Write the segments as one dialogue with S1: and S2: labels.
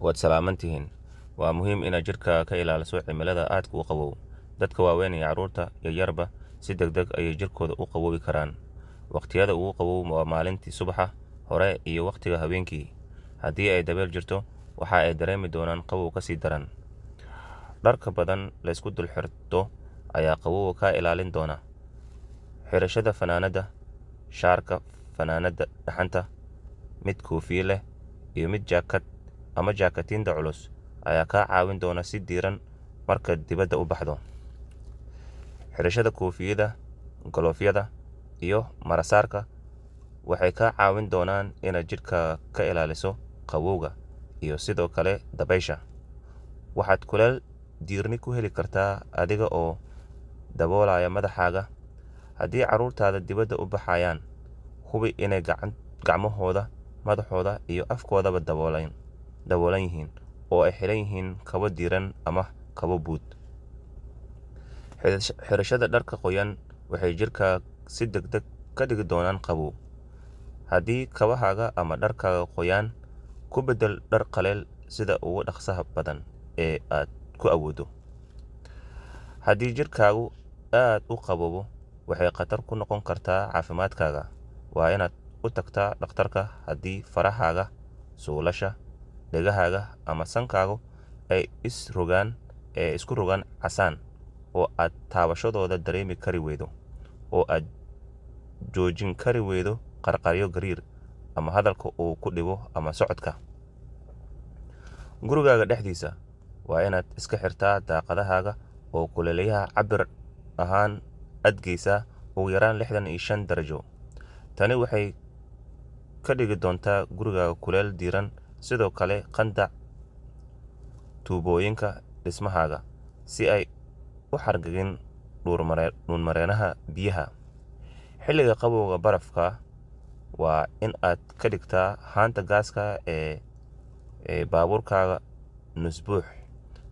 S1: waad salaaman tihiin waa muhiim inaad jirka ka ilaaliso cimilada aadka u qabow dadka waaweyn iyo carruurta yarba si deg deg ayay jirkooda u qaboobi karaan wakhtiyada ugu qabow waa maalintii subaxa hore iyo wakhtiga habeenkii haddii ay dabeel jirto waxa ay dareemi doonaan qabow ka sii daran dharka badan laysku dul xirto ayaa qabowa kaa ilaalin doona xirashada fanaanada shaarka fanaanadda dhaxanta mid koofiye leh iyo mid jaakad ama jaakatiinta culus ayaa kaa caawin doona si diiran marka dibadda u baxdo xidhashada koofiyada golofyada iyo marasaarka waxay kaa caawin doonaan inaad jidhka ka ilaaliso qabowga iyo sidoo kale dabaysha waxaad kuleel diirni ku heli kartaa adiga oo daboolaya madaxaaga haddii carruurtaada dibadda u baxayaan hubi inay gacmahooda madaxooda iyo afkoodaba daboolayn daboolan yihiin oo ay xiran yihiin kabo diiran ama kabo buud xirashada dharka qoyan waxay jirka si deg deg ka dhigi doonaan qabow haddii kabahaaga ama dharkaaga qoyaan ku beddel dhar qaleel sida ugu dhaqsaha badan ee aad ku awoodo haddii jirkaagu aad u qaboobo waxay khatar ku noqon kartaa caafimaadkaaga waa inaad u tagtaa dhakhtarka haddii farahaaga suulasha dhegahaaga ama sankaagu ay isrogaan ee isku rogaan casaan oo aad taabashadooda dareemi kari weydo oo aad joojin kari weydo qarqaryo gariir ama hadalka uu ku dhibo ama socodka gurigaaga dhexdiisa waa inaad iska xirtaa daaqadahaaga oo kuleelayaha cabir ahaan adgeysaa ugu yaraan lixdan iyo shan darajo tani waxay ka dhigi doontaa gurigaaga kuleel diiran sidoo kale qandac tuubooyinka dhismahaaga si ay u xargagin dhuunmareenaha biyaha xilliga qabowga barafka waa in aad ka dhigtaa haanta gaaska ee baabuurkaaga nusbuux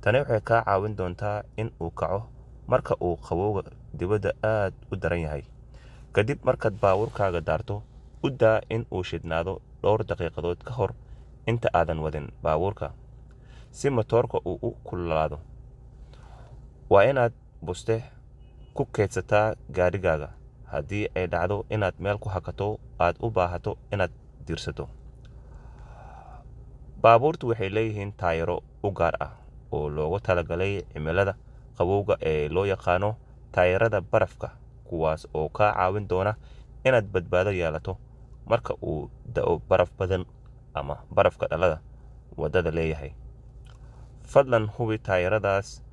S1: tani waxay kaa caawin doontaa in uu kaco marka uu qabowga dibadda aad u daran yahay kadib markaad baabuurkaaga daarto u daa in uu shidnaado dhowr daqiiqadood ka hor inta aadan wadin baabuurka si matoorka uu u kululaado waa inaad buste ku keydsataa gaadhigaaga haddii ay dhacdo inaad meel ku hakato aad u baahato inaad diirsato baabuurtu waxay leeyihiin taayaro u gaar ah oo loogu talagalay cimilada qabowga ee loo yaqaano taayarada barafka kuwaas oo kaa caawin doona inaad badbaado yeelato marka uu da-o baraf badan ama barafka dhalada waddada leeyahay fadlan hubi taayaradaas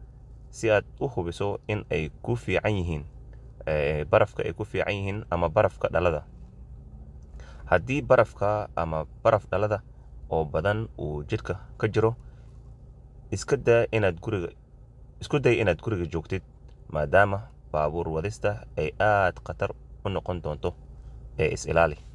S1: si aad u hubiso in ay ku fiican yihiin eh, barafka ay ku fiican yihiin ama barafka dhalada haddii barafka ama baraf dhalada oo badan uu jidhka ka jiro iska isku day inaad guriga joogtid maadaama baabuur wadista ay aad khatar u noqon doonto ee eh, is ilaali